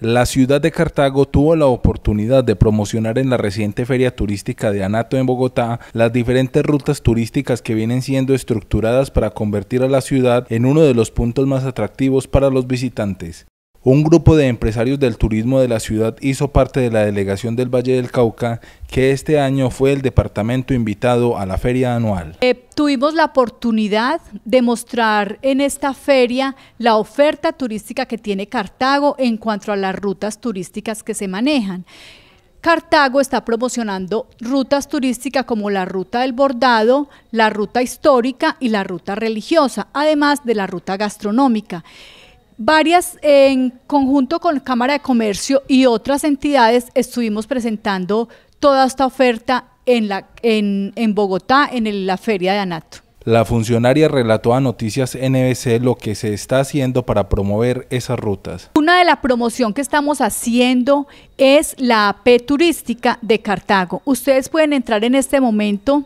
La ciudad de Cartago tuvo la oportunidad de promocionar en la reciente feria turística de Anato en Bogotá las diferentes rutas turísticas que vienen siendo estructuradas para convertir a la ciudad en uno de los puntos más atractivos para los visitantes. Un grupo de empresarios del turismo de la ciudad hizo parte de la delegación del Valle del Cauca, que este año fue el departamento invitado a la feria anual. Eh, tuvimos la oportunidad de mostrar en esta feria la oferta turística que tiene Cartago en cuanto a las rutas turísticas que se manejan. Cartago está promocionando rutas turísticas como la ruta del bordado, la ruta histórica y la ruta religiosa, además de la ruta gastronómica. Varias, en conjunto con Cámara de Comercio y otras entidades, estuvimos presentando toda esta oferta en, la, Bogotá, en la feria de Anato. La funcionaria relató a Noticias NBC lo que se está haciendo para promover esas rutas. Una de las promociones que estamos haciendo es la AP turística de Cartago. Ustedes pueden entrar en este momento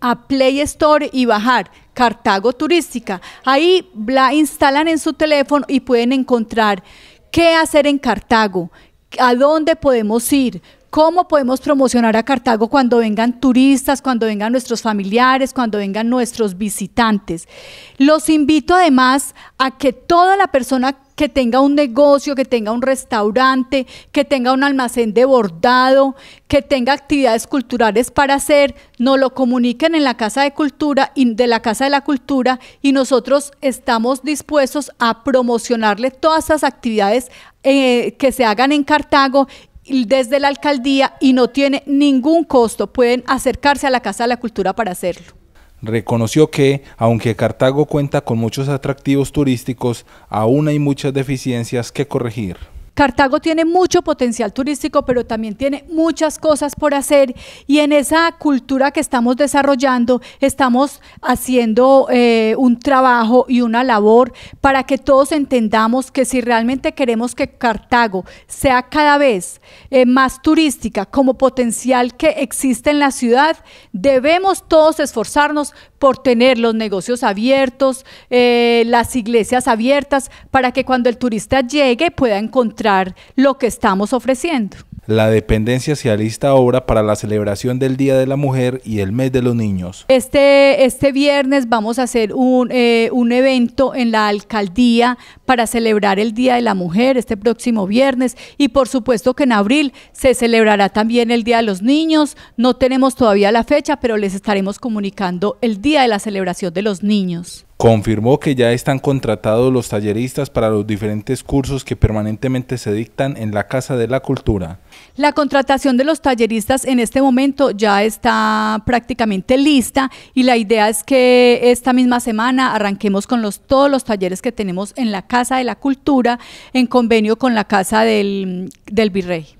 a Play Store y bajar Cartago Turística. Ahí la instalan en su teléfono y pueden encontrar qué hacer en Cartago, a dónde podemos ir, ¿Cómo podemos promocionar a Cartago cuando vengan turistas, cuando vengan nuestros familiares, cuando vengan nuestros visitantes? Los invito además a que toda la persona que tenga un negocio, que tenga un restaurante, que tenga un almacén de bordado, que tenga actividades culturales para hacer, nos lo comuniquen en la Casa de Cultura y de la Casa de la Cultura y nosotros estamos dispuestos a promocionarle todas esas actividades eh, que se hagan en Cartago desde la alcaldía y no tiene ningún costo. Pueden acercarse a la Casa de la Cultura para hacerlo reconoció que, aunque Cartago cuenta con muchos atractivos turísticos, aún hay muchas deficiencias que corregir. Cartago tiene mucho potencial turístico, pero también tiene muchas cosas por hacer y en esa cultura que estamos desarrollando estamos haciendo eh, un trabajo y una labor para que todos entendamos que si realmente queremos que Cartago sea cada vez eh, más turística como potencial que existe en la ciudad, debemos todos esforzarnos por tener los negocios abiertos, eh, las iglesias abiertas, para que cuando el turista llegue pueda encontrar lo que estamos ofreciendo. La dependencia se alista ahora para la celebración del Día de la Mujer y el Mes de los Niños. Este, este viernes vamos a hacer un, eh, un evento en la alcaldía para celebrar el Día de la Mujer este próximo viernes y por supuesto que en abril se celebrará también el Día de los Niños. No tenemos todavía la fecha, pero les estaremos comunicando el día de la celebración de los niños confirmó que ya están contratados los talleristas para los diferentes cursos que permanentemente se dictan en la Casa de la Cultura. La contratación de los talleristas en este momento ya está prácticamente lista y la idea es que esta misma semana arranquemos con los, todos los talleres que tenemos en la Casa de la Cultura en convenio con la Casa del, del Virrey.